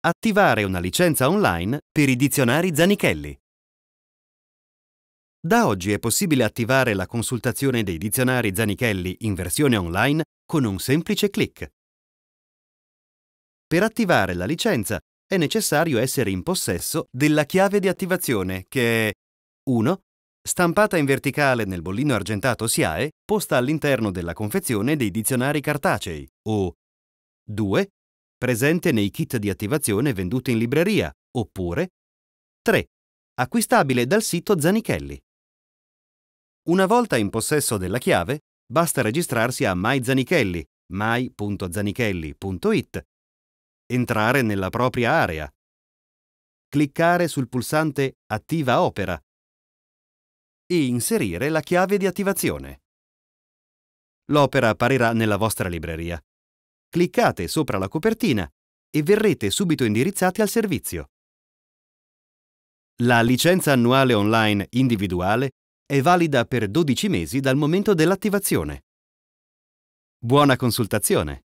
attivare una licenza online per i dizionari Zanichelli. Da oggi è possibile attivare la consultazione dei dizionari Zanichelli in versione online con un semplice clic. Per attivare la licenza è necessario essere in possesso della chiave di attivazione che è 1. Stampata in verticale nel bollino argentato SIAE posta all'interno della confezione dei dizionari cartacei o 2 presente nei kit di attivazione venduti in libreria, oppure 3. acquistabile dal sito Zanichelli. Una volta in possesso della chiave, basta registrarsi a myzanichelli, my.zanichelli.it, entrare nella propria area, cliccare sul pulsante Attiva opera e inserire la chiave di attivazione. L'opera apparirà nella vostra libreria cliccate sopra la copertina e verrete subito indirizzati al servizio. La licenza annuale online individuale è valida per 12 mesi dal momento dell'attivazione. Buona consultazione!